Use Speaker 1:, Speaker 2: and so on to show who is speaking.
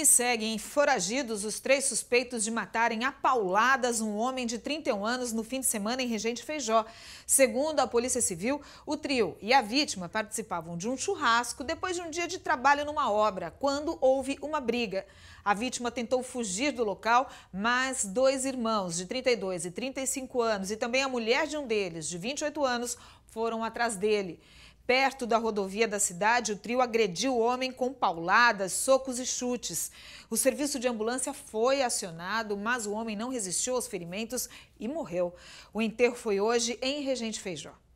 Speaker 1: E seguem foragidos os três suspeitos de matarem apauladas um homem de 31 anos no fim de semana em Regente Feijó. Segundo a Polícia Civil, o trio e a vítima participavam de um churrasco depois de um dia de trabalho numa obra, quando houve uma briga. A vítima tentou fugir do local, mas dois irmãos de 32 e 35 anos e também a mulher de um deles, de 28 anos, foram atrás dele. Perto da rodovia da cidade, o trio agrediu o homem com pauladas, socos e chutes. O serviço de ambulância foi acionado, mas o homem não resistiu aos ferimentos e morreu. O enterro foi hoje em Regente Feijó.